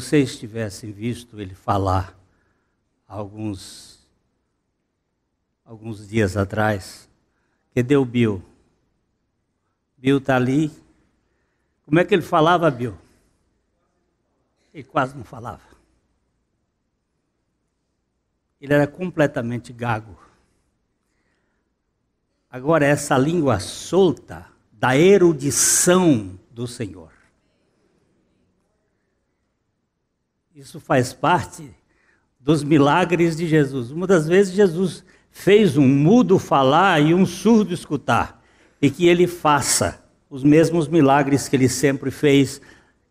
vocês tivessem visto ele falar alguns, alguns dias atrás, que deu Bill. Bill está ali. Como é que ele falava, Bill? Ele quase não falava. Ele era completamente gago. Agora, essa língua solta da erudição do Senhor. Isso faz parte dos milagres de Jesus. Uma das vezes Jesus fez um mudo falar e um surdo escutar, e que ele faça os mesmos milagres que ele sempre fez,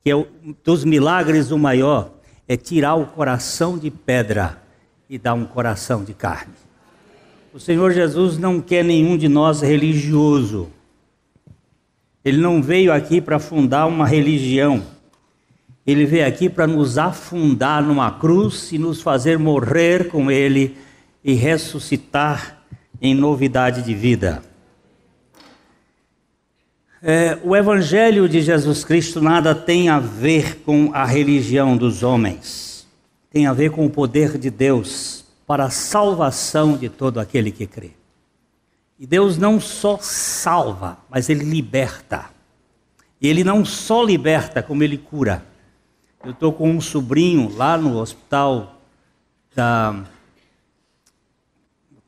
que é o, dos milagres o maior é tirar o coração de pedra e dar um coração de carne. O Senhor Jesus não quer nenhum de nós religioso. Ele não veio aqui para fundar uma religião. Ele veio aqui para nos afundar numa cruz e nos fazer morrer com Ele e ressuscitar em novidade de vida. É, o Evangelho de Jesus Cristo nada tem a ver com a religião dos homens, tem a ver com o poder de Deus para a salvação de todo aquele que crê. E Deus não só salva, mas Ele liberta. E Ele não só liberta, como Ele cura. Eu estou com um sobrinho lá no hospital da,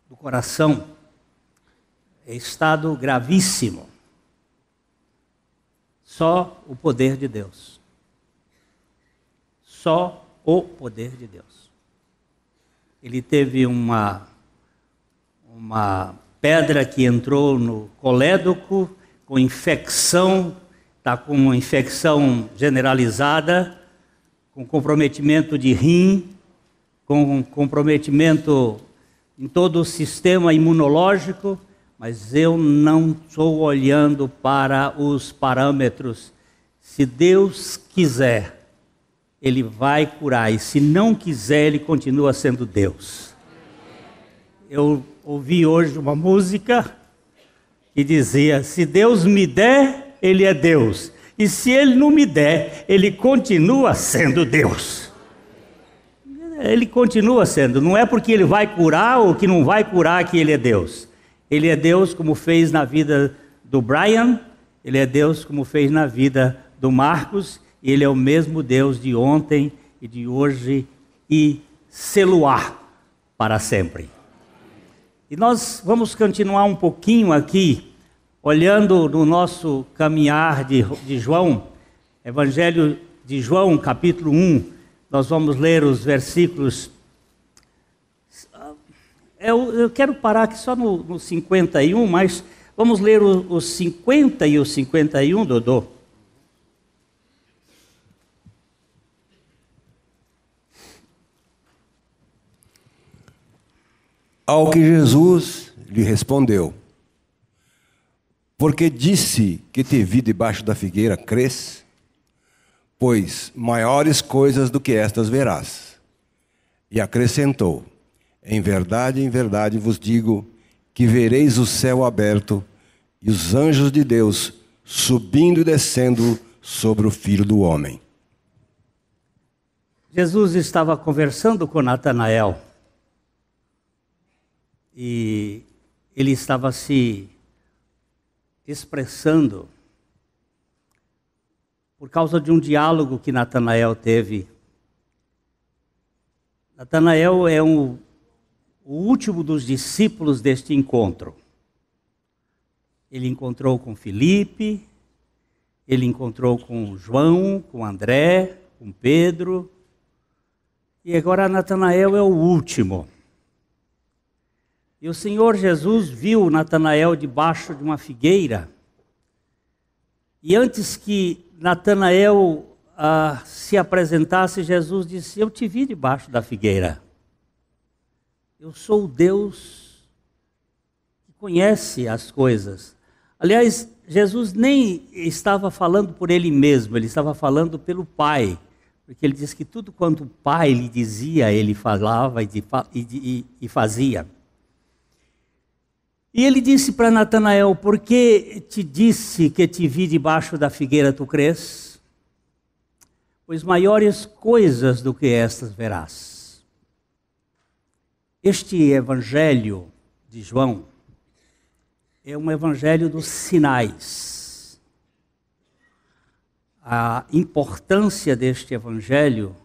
do coração, em é estado gravíssimo. Só o poder de Deus. Só o poder de Deus. Ele teve uma, uma pedra que entrou no colédoco com infecção, está com uma infecção generalizada com comprometimento de rim, com comprometimento em todo o sistema imunológico, mas eu não estou olhando para os parâmetros. Se Deus quiser, Ele vai curar, e se não quiser, Ele continua sendo Deus. Eu ouvi hoje uma música que dizia: Se Deus me der, Ele é Deus. E se ele não me der, ele continua sendo Deus. Ele continua sendo. Não é porque ele vai curar ou que não vai curar que ele é Deus. Ele é Deus como fez na vida do Brian, ele é Deus como fez na vida do Marcos, e ele é o mesmo Deus de ontem e de hoje e celular para sempre. E nós vamos continuar um pouquinho aqui Olhando no nosso caminhar de, de João, Evangelho de João, capítulo 1, nós vamos ler os versículos. Eu, eu quero parar aqui só no, no 51, mas vamos ler os 50 e os 51, Dodô. Ao que Jesus lhe respondeu: porque disse que te vi debaixo da figueira, cresce, pois maiores coisas do que estas verás. E acrescentou: Em verdade, em verdade vos digo que vereis o céu aberto e os anjos de Deus subindo e descendo sobre o filho do homem. Jesus estava conversando com Natanael e ele estava se expressando por causa de um diálogo que Natanael teve. Natanael é um, o último dos discípulos deste encontro. Ele encontrou com Felipe, ele encontrou com João, com André, com Pedro, e agora Natanael é o último. E o Senhor Jesus viu Natanael debaixo de uma figueira. E antes que Natanael ah, se apresentasse, Jesus disse: Eu te vi debaixo da figueira. Eu sou o Deus que conhece as coisas. Aliás, Jesus nem estava falando por ele mesmo, ele estava falando pelo Pai. Porque ele diz que tudo quanto o Pai lhe dizia, ele falava e, de, e, e fazia. E ele disse para Natanael: Por que te disse que te vi debaixo da figueira, tu crês? Pois maiores coisas do que estas verás. Este evangelho de João é um evangelho dos sinais. A importância deste evangelho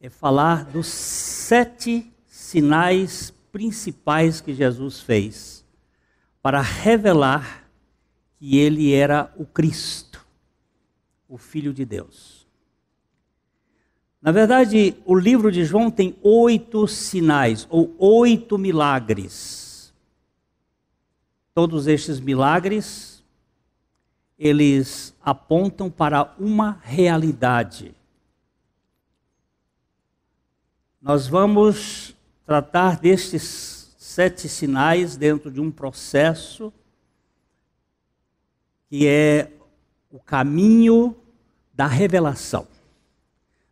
é falar dos sete sinais principais que Jesus fez para revelar que ele era o Cristo, o Filho de Deus. Na verdade, o livro de João tem oito sinais, ou oito milagres. Todos estes milagres, eles apontam para uma realidade. Nós vamos tratar destes sete sinais dentro de um processo que é o caminho da revelação.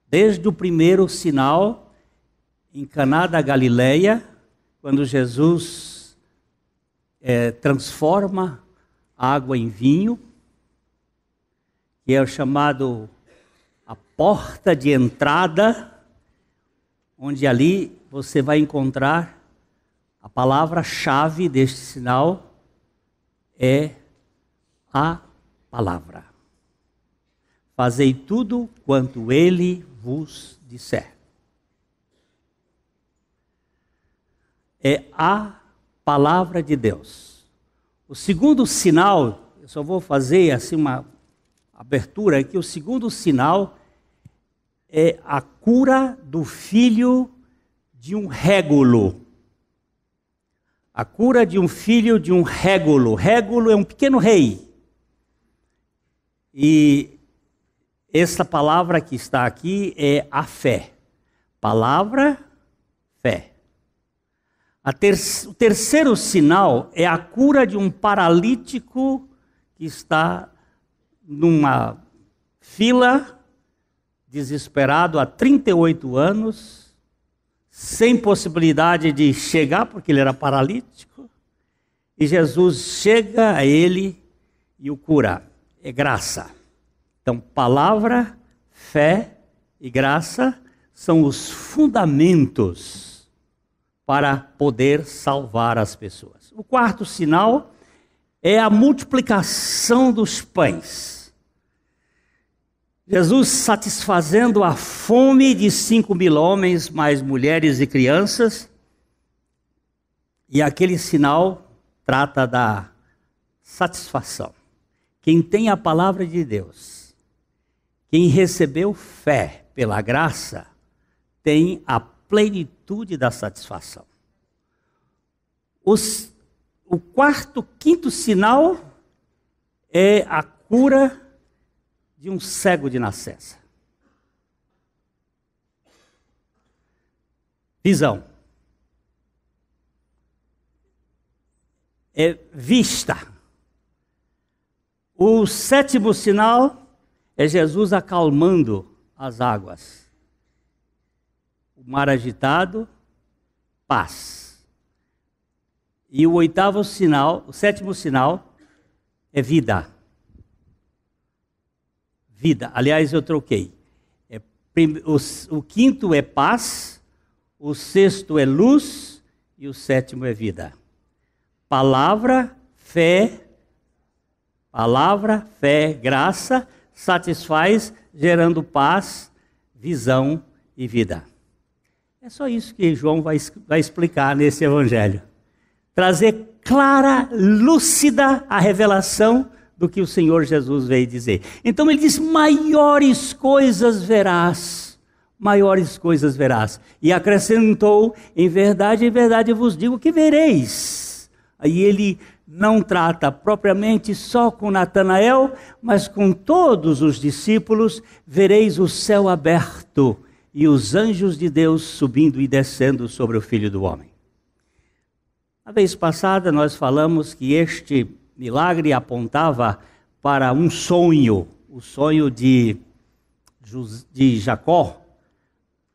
Desde o primeiro sinal em Caná da Galileia, quando Jesus é, transforma água em vinho, que é o chamado a porta de entrada, onde ali você vai encontrar a palavra-chave deste sinal é a palavra. Fazei tudo quanto ele vos disser. É a palavra de Deus. O segundo sinal, eu só vou fazer assim uma abertura aqui, o segundo sinal é a cura do filho de um régulo. A cura de um filho de um régulo. Régulo é um pequeno rei. E essa palavra que está aqui é a fé. Palavra, fé. Ter o terceiro sinal é a cura de um paralítico que está numa fila, desesperado, há 38 anos sem possibilidade de chegar, porque ele era paralítico, e Jesus chega a ele e o cura. É graça. Então, palavra, fé e graça são os fundamentos para poder salvar as pessoas. O quarto sinal é a multiplicação dos pães. Jesus satisfazendo a fome de cinco mil homens, mais mulheres e crianças. E aquele sinal trata da satisfação. Quem tem a palavra de Deus, quem recebeu fé pela graça, tem a plenitude da satisfação. Os, o quarto, quinto sinal é a cura de um cego de nascença. Visão. É vista. O sétimo sinal é Jesus acalmando as águas. O mar agitado, paz. E o oitavo sinal, o sétimo sinal é vida vida. Aliás, eu troquei. É, o, o quinto é paz, o sexto é luz e o sétimo é vida. Palavra, fé, palavra, fé, graça satisfaz, gerando paz, visão e vida. É só isso que João vai, vai explicar nesse evangelho. Trazer clara, lúcida a revelação do que o Senhor Jesus veio dizer. Então ele diz: maiores coisas verás, maiores coisas verás. E acrescentou: em verdade, em verdade vos digo que vereis. Aí ele não trata propriamente só com Natanael, mas com todos os discípulos, vereis o céu aberto e os anjos de Deus subindo e descendo sobre o Filho do Homem. A vez passada nós falamos que este milagre apontava para um sonho, o sonho de, de Jacó.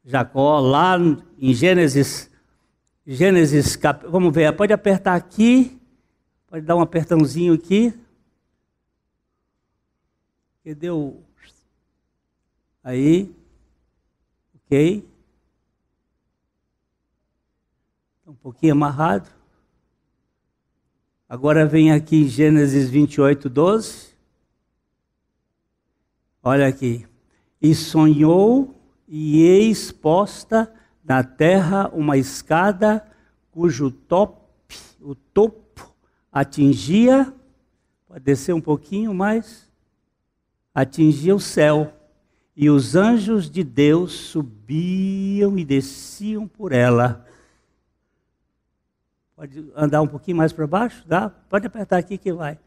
Jacó, lá em Gênesis, Gênesis, vamos ver, pode apertar aqui, pode dar um apertãozinho aqui. Que deu. Aí. Ok. Tá um pouquinho amarrado. Agora vem aqui em Gênesis 28, 12. Olha aqui. E sonhou, e eis posta na terra uma escada cujo top, o topo atingia, pode descer um pouquinho mais, atingia o céu. E os anjos de Deus subiam e desciam por ela. Pode andar um pouquinho mais para baixo, dá? Pode apertar aqui que vai.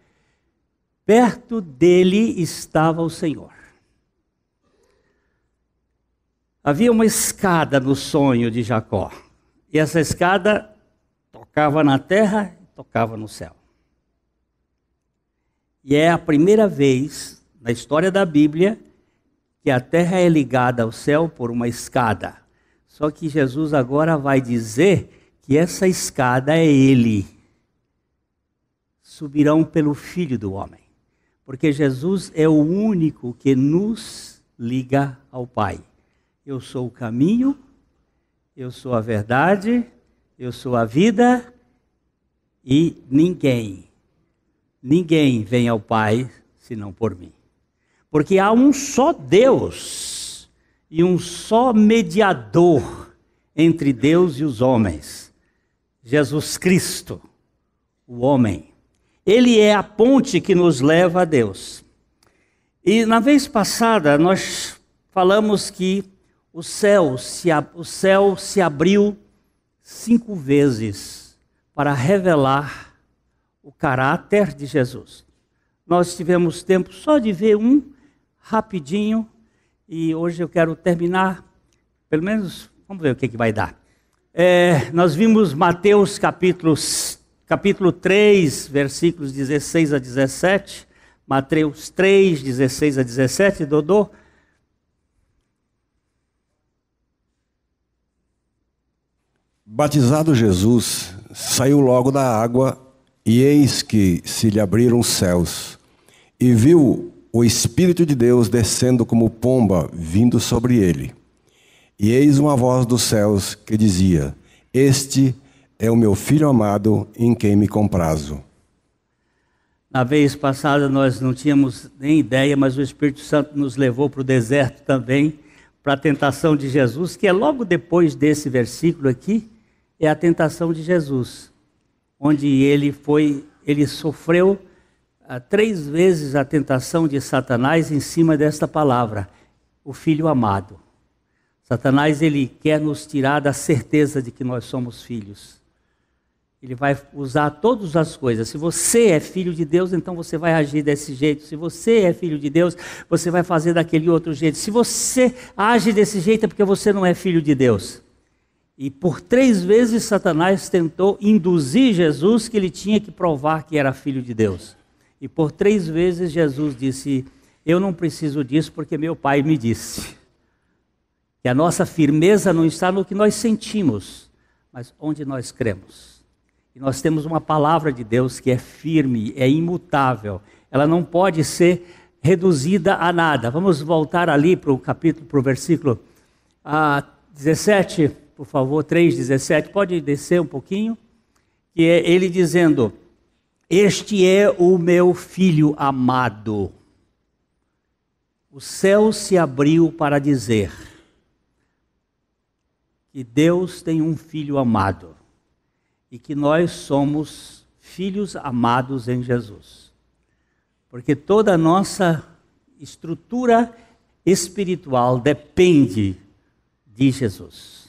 Perto dele estava o Senhor. Havia uma escada no sonho de Jacó. E essa escada tocava na terra e tocava no céu. E é a primeira vez na história da Bíblia que a terra é ligada ao céu por uma escada. Só que Jesus agora vai dizer que essa escada é ele. Subirão pelo Filho do Homem. Porque Jesus é o único que nos liga ao Pai. Eu sou o caminho, eu sou a verdade, eu sou a vida, e ninguém, ninguém vem ao Pai senão por mim. Porque há um só Deus e um só mediador entre Deus e os homens Jesus Cristo, o homem. Ele é a ponte que nos leva a Deus. E na vez passada nós falamos que o céu se, o céu se abriu cinco vezes para revelar o caráter de Jesus. Nós tivemos tempo só de ver um rapidinho e hoje eu quero terminar, pelo menos, vamos ver o que, que vai dar. É, nós vimos Mateus capítulos, capítulo 3, versículos 16 a 17. Mateus 3, 16 a 17, Dodô. Batizado Jesus, saiu logo da água, e eis que se lhe abriram os céus, e viu o Espírito de Deus descendo como pomba vindo sobre ele e eis uma voz dos céus que dizia: Este é o meu filho amado em quem me comprazo. Na vez passada nós não tínhamos nem ideia, mas o Espírito Santo nos levou para o deserto também, para a tentação de Jesus, que é logo depois desse versículo aqui, é a tentação de Jesus, onde ele foi, ele sofreu ah, três vezes a tentação de Satanás em cima desta palavra, o filho amado. Satanás ele quer nos tirar da certeza de que nós somos filhos. Ele vai usar todas as coisas. Se você é filho de Deus, então você vai agir desse jeito. Se você é filho de Deus, você vai fazer daquele outro jeito. Se você age desse jeito, é porque você não é filho de Deus. E por três vezes Satanás tentou induzir Jesus que ele tinha que provar que era filho de Deus. E por três vezes Jesus disse: Eu não preciso disso porque meu pai me disse. E a nossa firmeza não está no que nós sentimos, mas onde nós cremos. E nós temos uma palavra de Deus que é firme, é imutável. Ela não pode ser reduzida a nada. Vamos voltar ali para o capítulo, para o versículo ah, 17, por favor, 3:17. Pode descer um pouquinho. Que é ele dizendo: Este é o meu filho amado. O céu se abriu para dizer que Deus tem um filho amado e que nós somos filhos amados em Jesus. Porque toda a nossa estrutura espiritual depende de Jesus.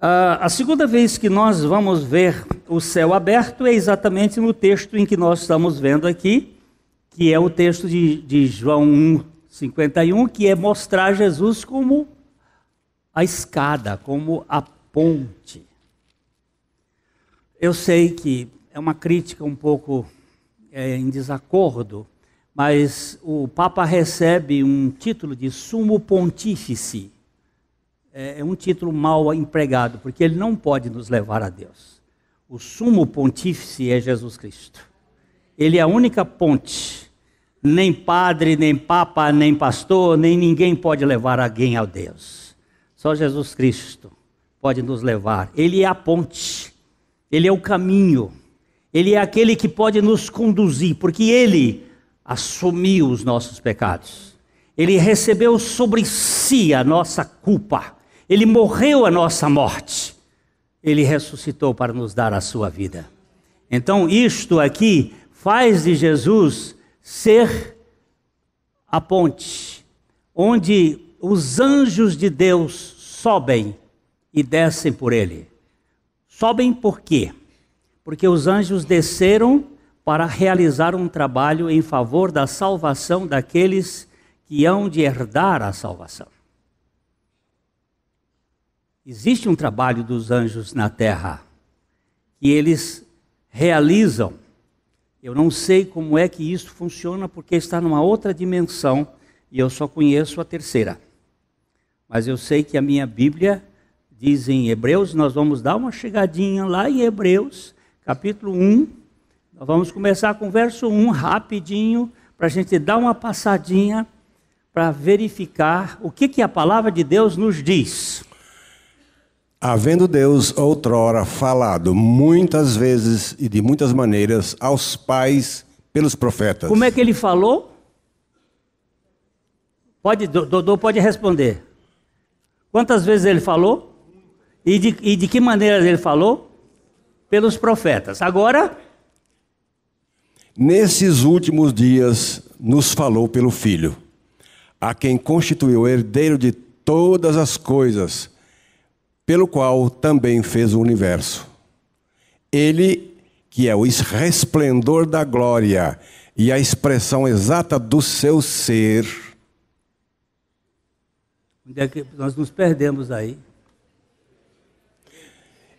Ah, a segunda vez que nós vamos ver o céu aberto é exatamente no texto em que nós estamos vendo aqui, que é o texto de, de João 1, 51, que é mostrar Jesus como a escada, como a ponte. Eu sei que é uma crítica um pouco é, em desacordo, mas o Papa recebe um título de sumo pontífice. É, é um título mal empregado, porque ele não pode nos levar a Deus. O sumo pontífice é Jesus Cristo. Ele é a única ponte. Nem padre, nem papa, nem pastor, nem ninguém pode levar alguém a Deus. Só Jesus Cristo pode nos levar. Ele é a ponte, ele é o caminho, ele é aquele que pode nos conduzir, porque ele assumiu os nossos pecados. Ele recebeu sobre si a nossa culpa. Ele morreu a nossa morte. Ele ressuscitou para nos dar a sua vida. Então, isto aqui faz de Jesus ser a ponte onde os anjos de Deus sobem e descem por ele. Sobem por quê? Porque os anjos desceram para realizar um trabalho em favor da salvação daqueles que hão de herdar a salvação. Existe um trabalho dos anjos na terra que eles realizam. Eu não sei como é que isso funciona porque está numa outra dimensão e eu só conheço a terceira. Mas eu sei que a minha Bíblia diz em Hebreus, nós vamos dar uma chegadinha lá em Hebreus, capítulo 1. Nós vamos começar com o verso 1 rapidinho, para a gente dar uma passadinha para verificar o que, que a palavra de Deus nos diz. Havendo Deus outrora falado muitas vezes e de muitas maneiras aos pais pelos profetas. Como é que ele falou? Pode, Dodô pode responder. Quantas vezes ele falou? E de, e de que maneira ele falou? Pelos profetas. Agora. Nesses últimos dias nos falou pelo Filho, a quem constituiu herdeiro de todas as coisas, pelo qual também fez o universo. Ele, que é o resplendor da glória e a expressão exata do seu ser Onde é que nós nos perdemos aí?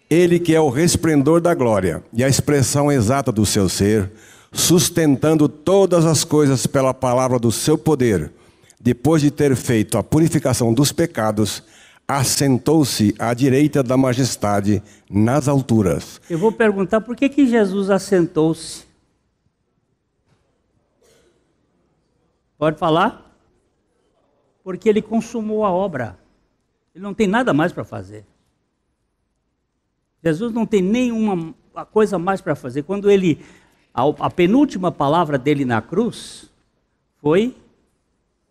Ele que é o resplendor da glória e a expressão exata do seu ser, sustentando todas as coisas pela palavra do seu poder, depois de ter feito a purificação dos pecados, assentou-se à direita da majestade nas alturas. Eu vou perguntar por que, que Jesus assentou-se? Pode falar? porque ele consumou a obra. Ele não tem nada mais para fazer. Jesus não tem nenhuma coisa mais para fazer. Quando ele a, a, penúltima palavra dele na cruz foi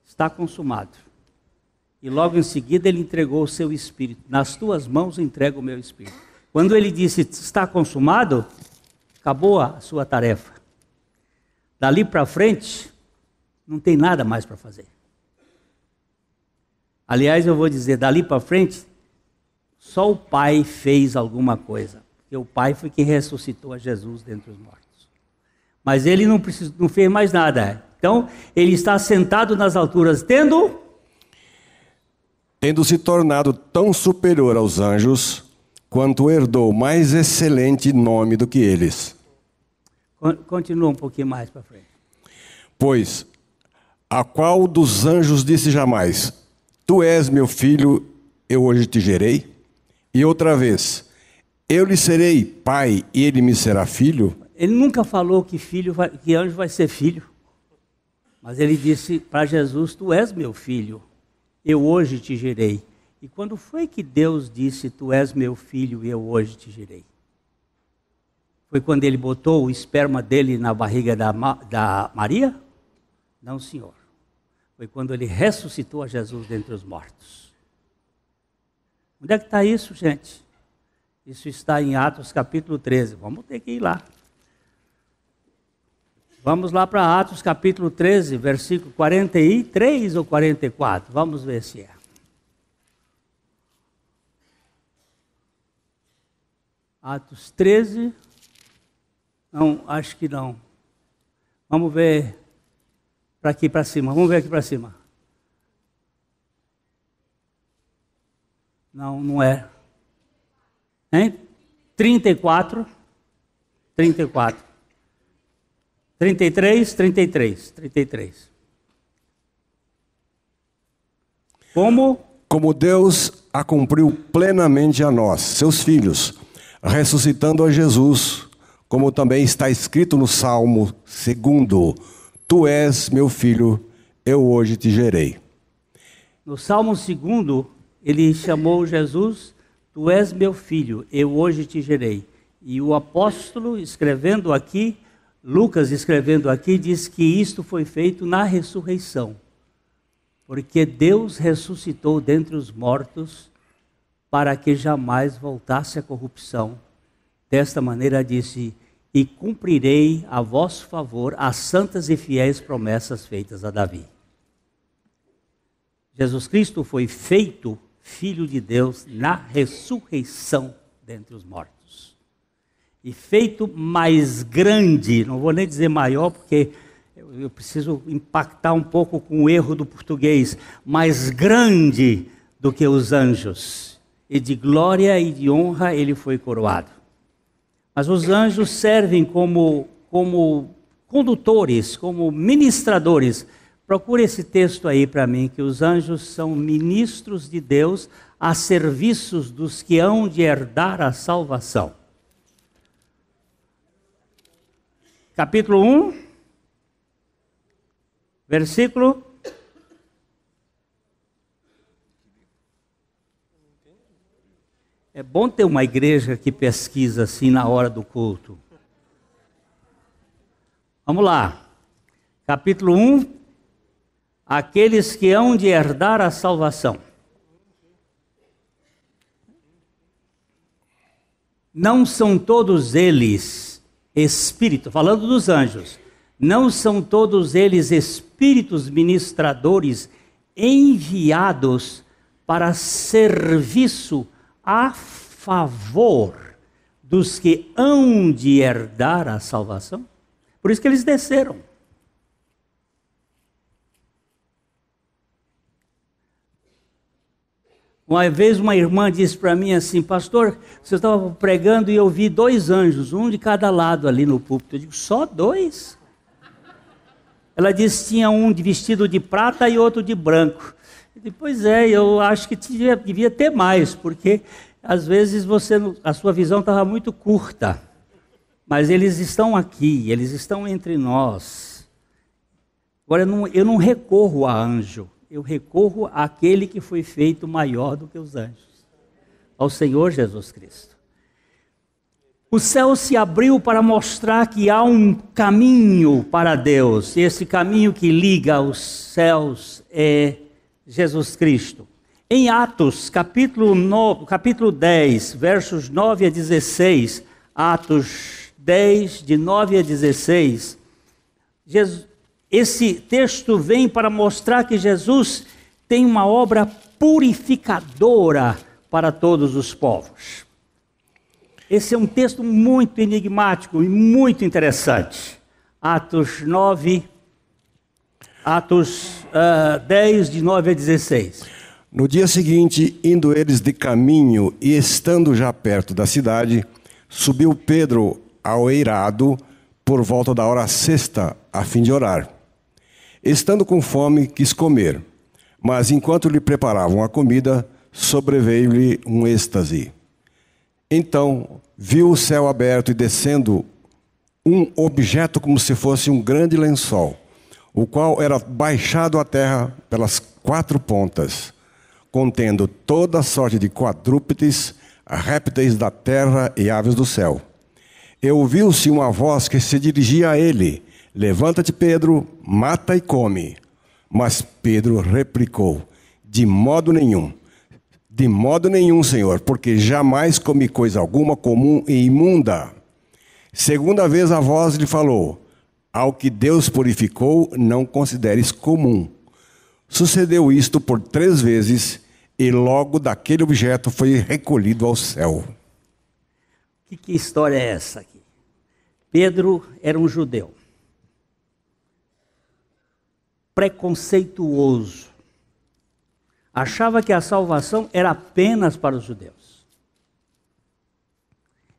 está consumado. E logo em seguida ele entregou o seu espírito. Nas tuas mãos entrego o meu espírito. Quando ele disse está consumado, acabou a sua tarefa. Dali para frente, não tem nada mais para fazer. Aliás, eu vou dizer, dali para frente, só o Pai fez alguma coisa. Porque o Pai foi quem ressuscitou a Jesus dentre os mortos. Mas ele não, não fez mais nada. Então, ele está sentado nas alturas, tendo. Tendo se tornado tão superior aos anjos, quanto herdou mais excelente nome do que eles. Continua um pouquinho mais para frente. Pois, a qual dos anjos disse jamais: Tu és meu filho, eu hoje te gerei. E outra vez, eu lhe serei pai e ele me será filho. Ele nunca falou que filho, vai, que anjo vai ser filho. Mas ele disse para Jesus: Tu és meu filho, eu hoje te gerei. E quando foi que Deus disse: Tu és meu filho e eu hoje te gerei? Foi quando ele botou o esperma dele na barriga da, da Maria? Não, senhor foi quando ele ressuscitou a Jesus dentre os mortos. Onde é que está isso, gente? Isso está em Atos capítulo 13. Vamos ter que ir lá. Vamos lá para Atos capítulo 13, versículo 43 ou 44. Vamos ver se é. Atos 13. Não, acho que não. Vamos ver para aqui para cima. Vamos ver aqui para cima. Não, não é. Hein? 34. 34. 33, 33, 33. Como? Como Deus a cumpriu plenamente a nós, seus filhos, ressuscitando a Jesus, como também está escrito no Salmo 2 Tu és meu filho, eu hoje te gerei. No Salmo 2, ele chamou Jesus, Tu és meu filho, eu hoje te gerei. E o apóstolo escrevendo aqui, Lucas escrevendo aqui, diz que isto foi feito na ressurreição. Porque Deus ressuscitou dentre os mortos para que jamais voltasse a corrupção. Desta maneira disse: e cumprirei a vosso favor as santas e fiéis promessas feitas a Davi. Jesus Cristo foi feito Filho de Deus na ressurreição dentre os mortos. E feito mais grande, não vou nem dizer maior, porque eu preciso impactar um pouco com o erro do português, mais grande do que os anjos. E de glória e de honra ele foi coroado. Mas os anjos servem como, como condutores, como ministradores. Procure esse texto aí para mim, que os anjos são ministros de Deus a serviços dos que hão de herdar a salvação. Capítulo 1, versículo É bom ter uma igreja que pesquisa assim na hora do culto. Vamos lá. Capítulo 1. Aqueles que hão de herdar a salvação. Não são todos eles espíritos, falando dos anjos, não são todos eles espíritos ministradores enviados para serviço a favor dos que hão de herdar a salvação? Por isso que eles desceram. Uma vez uma irmã disse para mim assim, pastor, você estava pregando e eu vi dois anjos, um de cada lado ali no púlpito. Eu digo, só dois? Ela disse tinha um vestido de prata e outro de branco. Pois é, eu acho que devia, devia ter mais, porque às vezes você, a sua visão estava muito curta. Mas eles estão aqui, eles estão entre nós. Agora, eu não, eu não recorro a anjo, eu recorro àquele que foi feito maior do que os anjos, ao Senhor Jesus Cristo. O céu se abriu para mostrar que há um caminho para Deus, e esse caminho que liga os céus é Jesus Cristo. Em Atos, capítulo, 9, capítulo 10, versos 9 a 16, Atos 10, de 9 a 16, Jesus, esse texto vem para mostrar que Jesus tem uma obra purificadora para todos os povos. Esse é um texto muito enigmático e muito interessante. Atos 9, Atos uh, ah, 10, de 9 a 16. No dia seguinte, indo eles de caminho e estando já perto da cidade, subiu Pedro ao eirado por volta da hora sexta, a fim de orar. Estando com fome, quis comer, mas enquanto lhe preparavam a comida, sobreveio-lhe um êxtase. Então viu o céu aberto e descendo um objeto como se fosse um grande lençol o qual era baixado à terra pelas quatro pontas, contendo toda sorte de quadrúpedes, répteis da terra e aves do céu. E ouviu-se uma voz que se dirigia a ele: Levanta-te, Pedro, mata e come. Mas Pedro replicou: De modo nenhum. De modo nenhum, Senhor, porque jamais comi coisa alguma comum e imunda. Segunda vez a voz lhe falou: ao que Deus purificou, não consideres comum. Sucedeu isto por três vezes, e logo daquele objeto foi recolhido ao céu. Que, que história é essa aqui? Pedro era um judeu. Preconceituoso. Achava que a salvação era apenas para os judeus.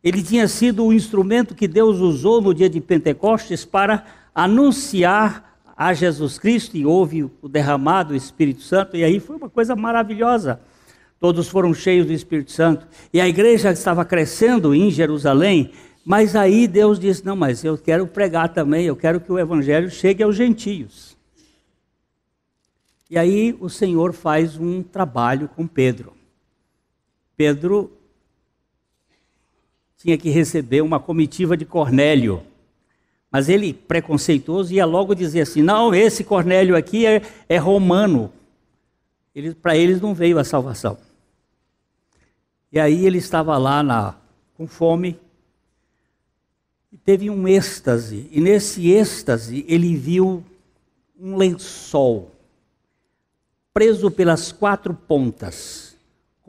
Ele tinha sido o instrumento que Deus usou no dia de Pentecostes para anunciar a Jesus Cristo e houve o derramado do Espírito Santo, e aí foi uma coisa maravilhosa. Todos foram cheios do Espírito Santo. E a igreja estava crescendo em Jerusalém, mas aí Deus disse: Não, mas eu quero pregar também, eu quero que o Evangelho chegue aos gentios. E aí o Senhor faz um trabalho com Pedro. Pedro tinha que receber uma comitiva de Cornélio. Mas ele, preconceituoso, ia logo dizer assim: não, esse Cornélio aqui é, é romano. Ele, Para eles não veio a salvação. E aí ele estava lá na, com fome e teve um êxtase. E nesse êxtase ele viu um lençol preso pelas quatro pontas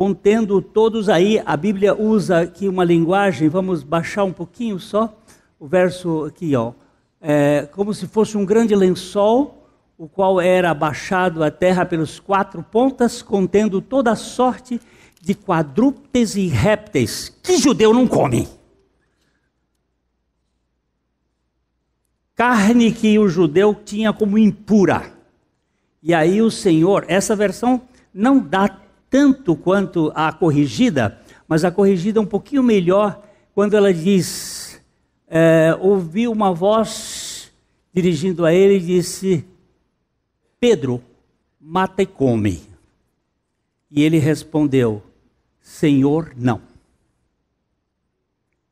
contendo todos aí, a Bíblia usa aqui uma linguagem, vamos baixar um pouquinho só, o verso aqui, ó. É, como se fosse um grande lençol, o qual era abaixado à terra pelos quatro pontas, contendo toda a sorte de quadrúpedes e répteis, que judeu não come. Carne que o judeu tinha como impura. E aí o Senhor, essa versão não dá tanto quanto a corrigida, mas a corrigida é um pouquinho melhor quando ela diz: é, ouvi uma voz dirigindo a ele e disse: Pedro, mata e come. E ele respondeu: Senhor, não.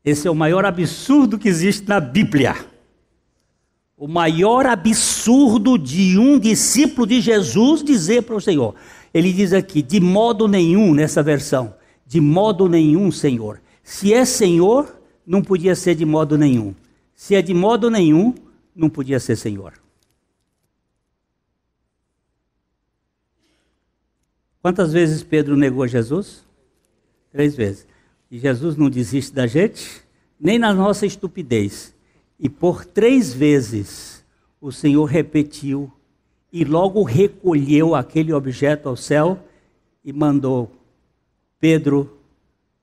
Esse é o maior absurdo que existe na Bíblia. O maior absurdo de um discípulo de Jesus dizer para o Senhor: ele diz aqui: de modo nenhum, nessa versão, de modo nenhum, Senhor. Se é Senhor, não podia ser de modo nenhum. Se é de modo nenhum, não podia ser Senhor. Quantas vezes Pedro negou Jesus? Três vezes. E Jesus não desiste da gente, nem na nossa estupidez. E por três vezes o Senhor repetiu e logo recolheu aquele objeto ao céu e mandou: Pedro,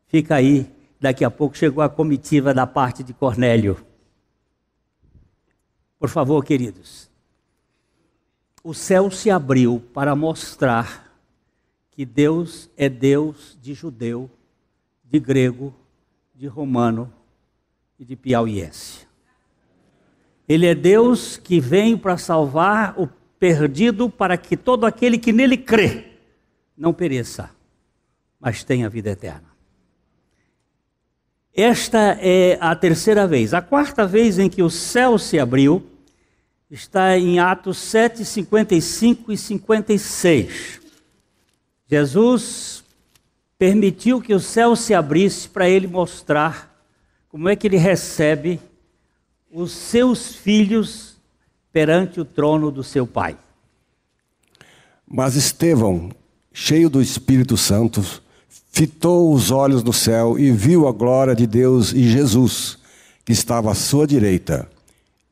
fica aí. Daqui a pouco chegou a comitiva da parte de Cornélio. Por favor, queridos. O céu se abriu para mostrar que Deus é Deus de judeu, de grego, de romano e de piauiense. Ele é Deus que vem para salvar o perdido para que todo aquele que nele crê não pereça, mas tenha vida eterna. Esta é a terceira vez. A quarta vez em que o céu se abriu está em Atos 7, 55 e 56. Jesus permitiu que o céu se abrisse para ele mostrar como é que ele recebe os seus filhos perante o trono do seu pai. Mas Estevão, cheio do Espírito Santo, fitou os olhos no céu e viu a glória de Deus e Jesus, que estava à sua direita,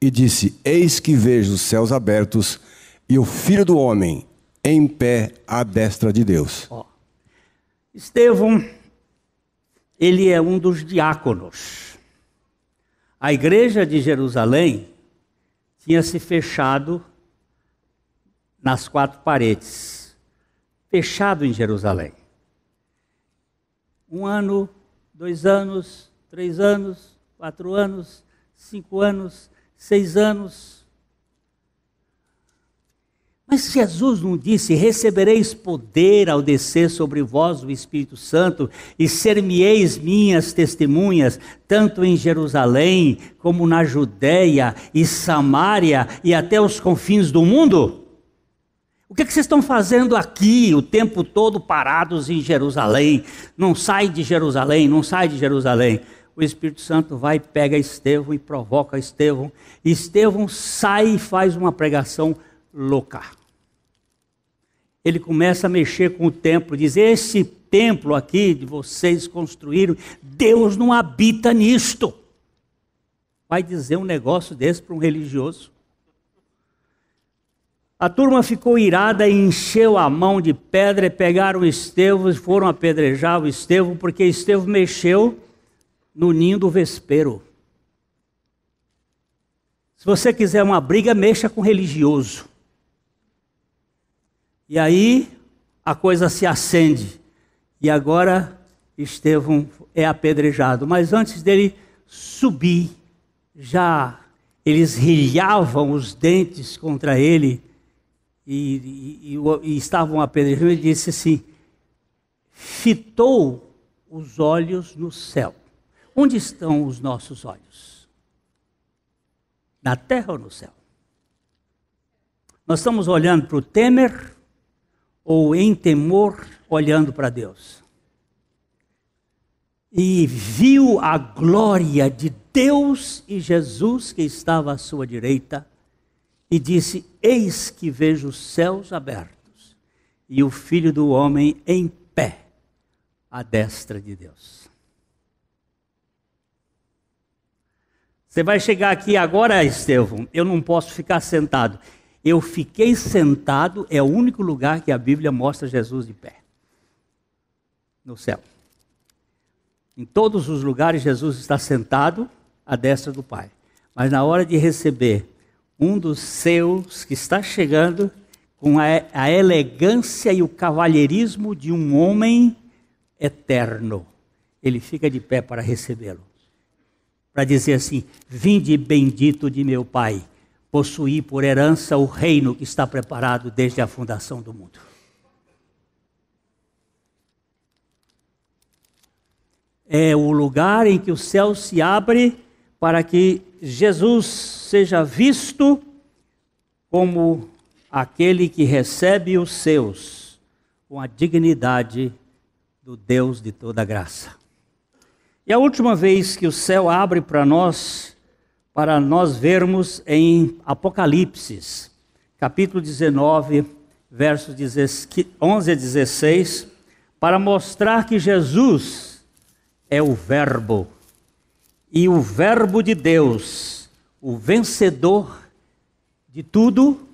e disse: Eis que vejo os céus abertos e o filho do homem em pé à destra de Deus. Estevão, ele é um dos diáconos. A igreja de Jerusalém tinha se fechado nas quatro paredes fechado em Jerusalém. Um ano, dois anos, três anos, quatro anos, cinco anos, seis anos, mas Jesus não disse: recebereis poder ao descer sobre vós o Espírito Santo e ser-me-eis minhas testemunhas, tanto em Jerusalém como na Judéia e Samária e até os confins do mundo? O que, é que, vocês estão fazendo aqui o tempo todo parados em Jerusalém? Não sai de Jerusalém, não sai de Jerusalém. O Espírito Santo vai, pega Estevão e provoca Estevão. Estevão sai e faz uma pregação louca ele começa a mexer com o templo, diz: Esse templo aqui de vocês construíram, Deus não habita nisto. Vai dizer um negócio desse para um religioso? A turma ficou irada e encheu a mão de pedra e pegaram Estevão e foram apedrejar o Estevão, porque Estevão mexeu no ninho do vespeiro. Se você quiser uma briga, mexa com religioso. E aí a coisa se acende. E agora Estevão é apedrejado. Mas antes dele subir, já eles rilhavam os dentes contra ele e, e, e, e estavam apedrejando. Ele disse assim: fitou os olhos no céu. Onde estão os nossos olhos? Na terra ou no céu? Nós estamos olhando para o Temer ou em temor, olhando para Deus. E viu a glória de Deus e Jesus que estava à sua direita, e disse: Eis que vejo os céus abertos e o filho do homem em pé à destra de Deus. Você vai chegar aqui agora, Estevão. Eu não posso ficar sentado. Eu fiquei sentado, é o único lugar que a Bíblia mostra Jesus de pé no céu. Em todos os lugares, Jesus está sentado à destra do Pai. Mas na hora de receber um dos seus que está chegando, com a, a elegância e o cavalheirismo de um homem eterno, ele fica de pé para recebê-lo. Para dizer assim: Vinde bendito de meu Pai possuir por herança o reino que está preparado desde a fundação do mundo. É o lugar em que o céu se abre para que Jesus seja visto como aquele que recebe os seus com a dignidade do Deus de toda graça. E a última vez que o céu abre para nós para nós vermos em Apocalipse, capítulo 19, versos 11 a 16, para mostrar que Jesus é o Verbo e o Verbo de Deus, o vencedor de tudo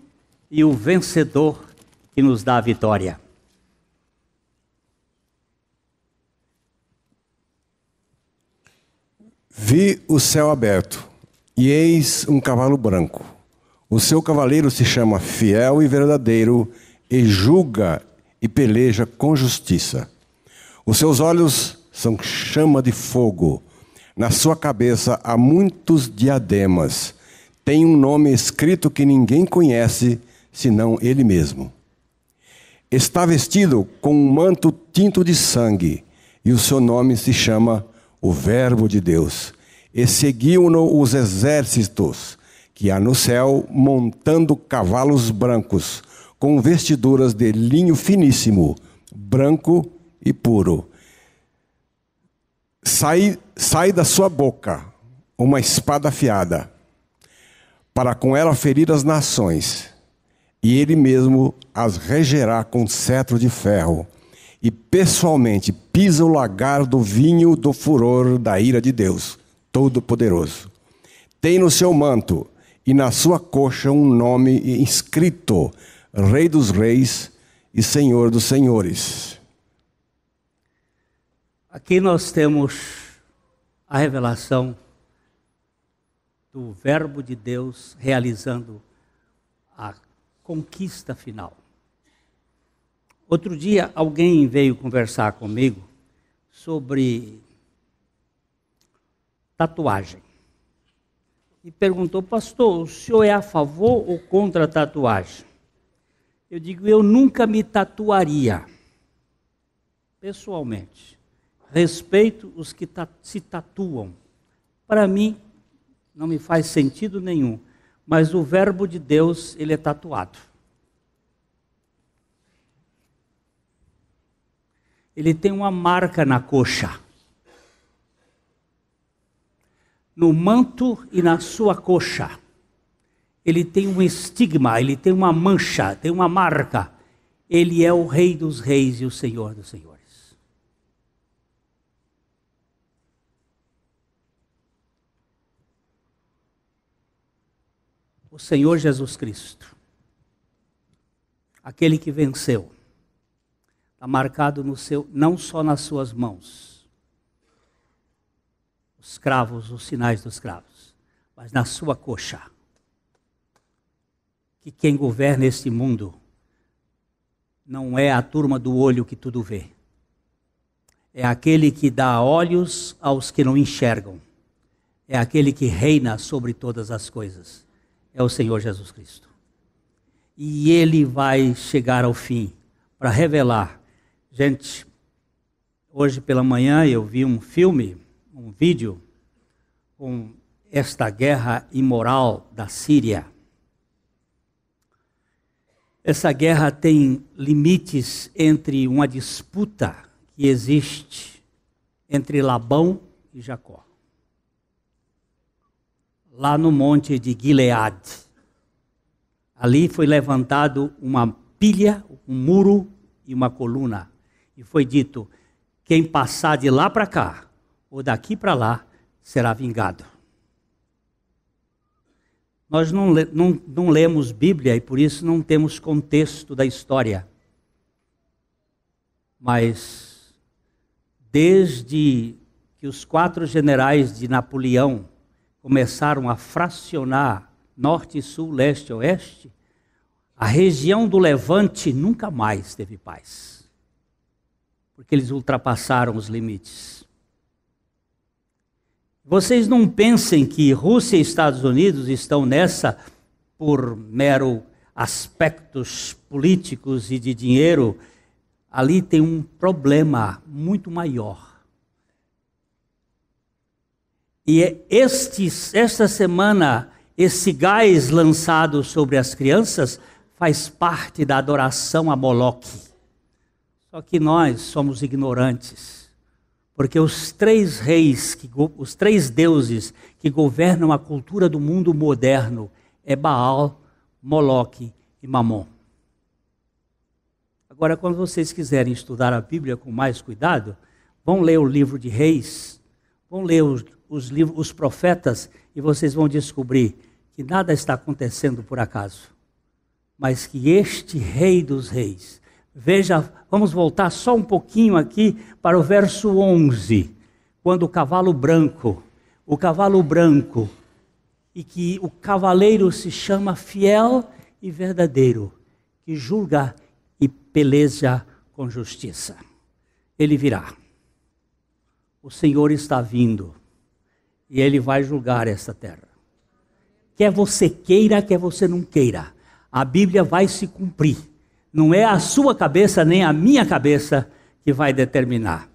e o vencedor que nos dá a vitória. Vi o céu aberto e eis um cavalo branco. O seu cavaleiro se chama Fiel e Verdadeiro, e julga e peleja com justiça. Os seus olhos são chama de fogo. Na sua cabeça há muitos diademas. Tem um nome escrito que ninguém conhece, senão ele mesmo. Está vestido com um manto tinto de sangue, e o seu nome se chama o Verbo de Deus e seguiu-no os exércitos, que há no céu, montando cavalos brancos, com vestiduras de linho finíssimo, branco e puro. Sai, sai da sua boca uma espada afiada, para com ela ferir as nações, e ele mesmo as regerá com cetro de ferro e pessoalmente pisa o lagar do vinho do furor da ira de Deus. Todo-Poderoso. Tem no seu manto e na sua coxa um nome inscrito: Rei dos Reis e Senhor dos Senhores. Aqui nós temos a revelação do Verbo de Deus realizando a conquista final. Outro dia alguém veio conversar comigo sobre tatuagem. E perguntou, pastor, o senhor é a favor ou contra a tatuagem? Eu digo, eu nunca me tatuaria, pessoalmente. Respeito os que ta se tatuam. Para mim, não me faz sentido nenhum. Mas o verbo de Deus, ele é tatuado. Ele tem uma marca na coxa. no manto e na sua coxa. Ele tem um estigma, ele tem uma mancha, tem uma marca. Ele é o Rei dos Reis e o Senhor dos Senhores. O Senhor Jesus Cristo, aquele que venceu, está marcado no seu, não só nas suas mãos, os cravos, os sinais dos cravos, mas na sua coxa. Que quem governa este mundo não é a turma do olho que tudo vê. É aquele que dá olhos aos que não enxergam. É aquele que reina sobre todas as coisas. É o Senhor Jesus Cristo. E ele vai chegar ao fim para revelar. Gente, hoje pela manhã eu vi um filme um vídeo com esta guerra imoral da Síria. Essa guerra tem limites entre uma disputa que existe entre Labão e Jacó. Lá no monte de Gilead. Ali foi levantado uma pilha, um muro e uma coluna. E foi dito: quem passar de lá para cá ou daqui para lá será vingado. Nós não, não, não lemos Bíblia e por isso não temos contexto da história. Mas desde que os quatro generais de Napoleão começaram a fracionar norte, sul, leste, oeste, a região do Levante nunca mais teve paz. Porque eles ultrapassaram os limites. Vocês não pensem que Rússia e Estados Unidos estão nessa por mero aspectos políticos e de dinheiro. Ali tem um problema muito maior. E é este, esta semana, esse gás lançado sobre as crianças faz parte da adoração a Moloque. Só que nós somos ignorantes. Porque os três reis, que, os três deuses que governam a cultura do mundo moderno é Baal, Moloque e Mamon. Agora, quando vocês quiserem estudar a Bíblia com mais cuidado, vão ler o livro de Reis, vão ler os, os, livros, os profetas, e vocês vão descobrir que nada está acontecendo por acaso, mas que este Rei dos Reis, Veja, vamos voltar só um pouquinho aqui para o verso 11, quando o cavalo branco, o cavalo branco, e que o cavaleiro se chama fiel e verdadeiro, que julga e peleja com justiça. Ele virá. O Senhor está vindo e ele vai julgar esta terra. Quer você queira, quer você não queira, a Bíblia vai se cumprir não é a sua cabeça nem a minha cabeça que vai determinar.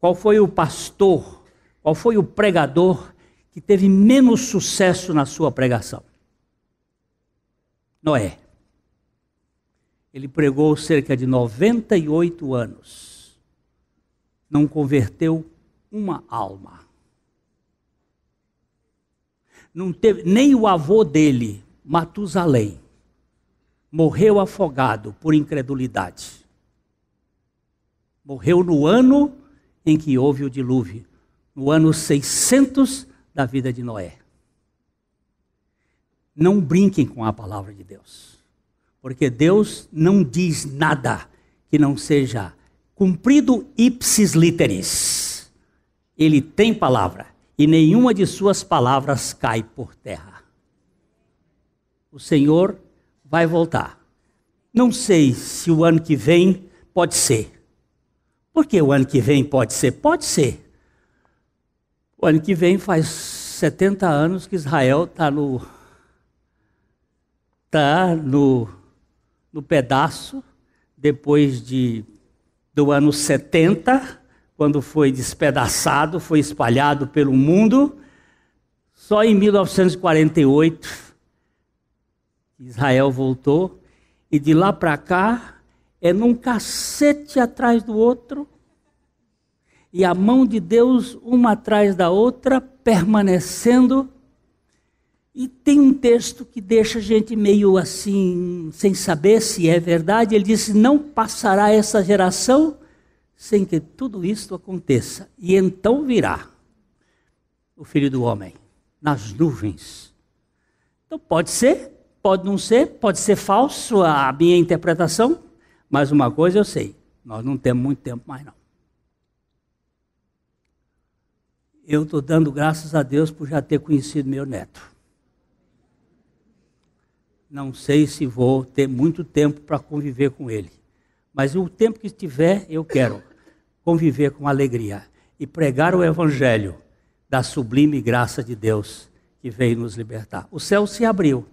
Qual foi o pastor, qual foi o pregador que teve menos sucesso na sua pregação? Noé. Ele pregou cerca de 98 anos. Não converteu uma alma. Não teve nem o avô dele, Matusalém, morreu afogado por incredulidade. Morreu no ano em que houve o dilúvio, no ano 600 da vida de Noé. Não brinquem com a palavra de Deus, porque Deus não diz nada que não seja cumprido ipsis literis. Ele tem palavra e nenhuma de suas palavras cai por terra. O Senhor vai voltar. Não sei se o ano que vem pode ser. Por que o ano que vem pode ser? Pode ser. O ano que vem faz 70 anos que Israel está no, tá no, no pedaço, depois de, do ano 70, quando foi despedaçado, foi espalhado pelo mundo. Só em 1948 Israel voltou e de lá para cá é num cacete atrás do outro e a mão de Deus uma atrás da outra permanecendo. E tem um texto que deixa a gente meio assim, sem saber se é verdade. Ele disse: Não passará essa geração sem que tudo isto aconteça. E então virá o filho do homem nas nuvens. Então pode ser Pode não ser, pode ser falso a minha interpretação, mas uma coisa eu sei: nós não temos muito tempo mais, não. Eu estou dando graças a Deus por já ter conhecido meu neto. Não sei se vou ter muito tempo para conviver com ele, mas o tempo que tiver, eu quero conviver com alegria e pregar o evangelho da sublime graça de Deus que veio nos libertar. O céu se abriu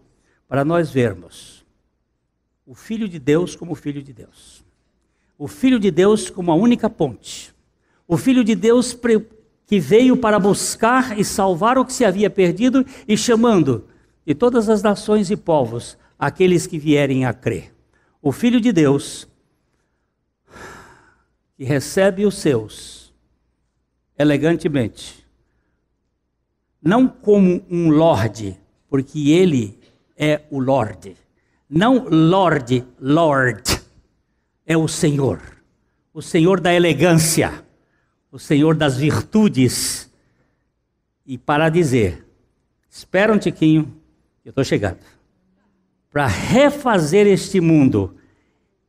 para nós vermos o Filho de Deus como Filho de Deus, o Filho de Deus como a única ponte, o Filho de Deus que veio para buscar e salvar o que se havia perdido e chamando de todas as nações e povos aqueles que vierem a crer. O Filho de Deus que recebe os seus elegantemente, não como um lorde, porque ele é o Lorde. Não Lorde, Lord. É o Senhor. O Senhor da elegância. O Senhor das virtudes. E para dizer: espera um tiquinho, eu estou chegando. Para refazer este mundo,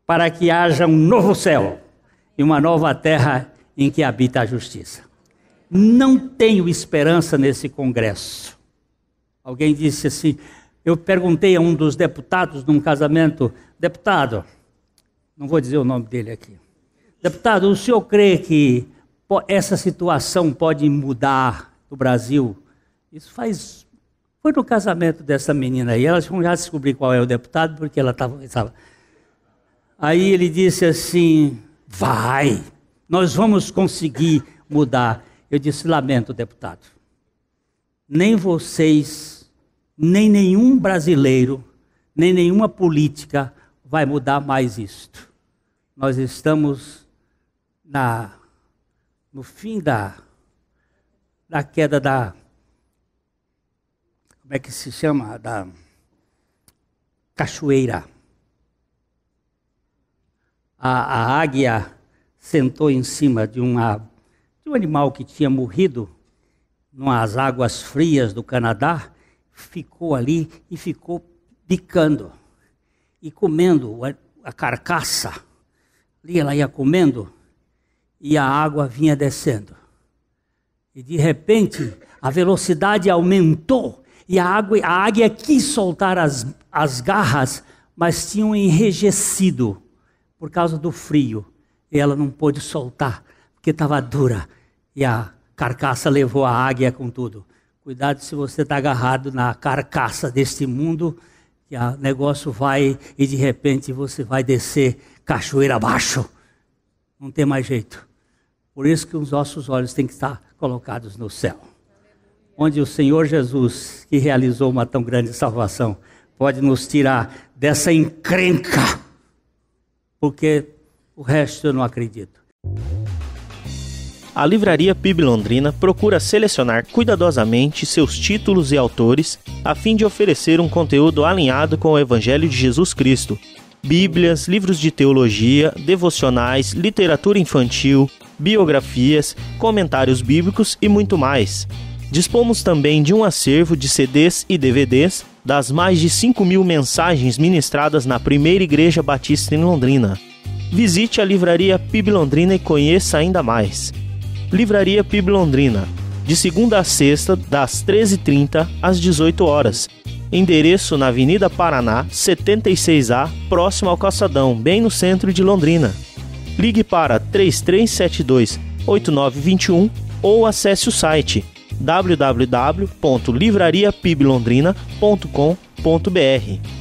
para que haja um novo céu e uma nova terra em que habita a justiça. Não tenho esperança nesse congresso. Alguém disse assim: eu perguntei a um dos deputados num casamento, deputado, não vou dizer o nome dele aqui. Deputado, o senhor crê que essa situação pode mudar no Brasil? Isso faz. Foi no casamento dessa menina aí. Elas vão já descobrir qual é o deputado, porque ela estava. Aí ele disse assim: vai, nós vamos conseguir mudar. Eu disse: lamento, deputado. Nem vocês nem nenhum brasileiro, nem nenhuma política vai mudar mais isto. Nós estamos na, no fim da, da queda da. Como é que se chama? Da cachoeira. A, a águia sentou em cima de, uma, de um animal que tinha morrido nas águas frias do Canadá ficou ali e ficou picando e comendo a carcaça. Ali ela ia comendo e a água vinha descendo. E de repente a velocidade aumentou e a, água, a águia quis soltar as, as garras, mas tinham enrijecido por causa do frio. E ela não pôde soltar, porque estava dura. E a carcaça levou a águia com tudo. Cuidado se você está agarrado na carcaça deste mundo, que o negócio vai e de repente você vai descer cachoeira abaixo. Não tem mais jeito. Por isso que os nossos olhos têm que estar colocados no céu. Onde o Senhor Jesus, que realizou uma tão grande salvação, pode nos tirar dessa encrenca. Porque o resto eu não acredito a Livraria PIB Londrina procura selecionar cuidadosamente seus títulos e autores a fim de oferecer um conteúdo alinhado com o Evangelho de Jesus Cristo. Bíblias, livros de teologia, devocionais, literatura infantil, biografias, comentários bíblicos e muito mais. Dispomos também de um acervo de CDs e DVDs das mais de 5 mil mensagens ministradas na primeira Igreja Batista em Londrina. Visite a livraria PIB Londrina e conheça ainda mais. Livraria PIB Londrina, de segunda a sexta, das 13h30 às 18 horas. Endereço na Avenida Paraná, 76A, próximo ao Calçadão, bem no centro de Londrina. Ligue para 3372 8921 ou acesse o site www.livrariapiblondrina.com.br.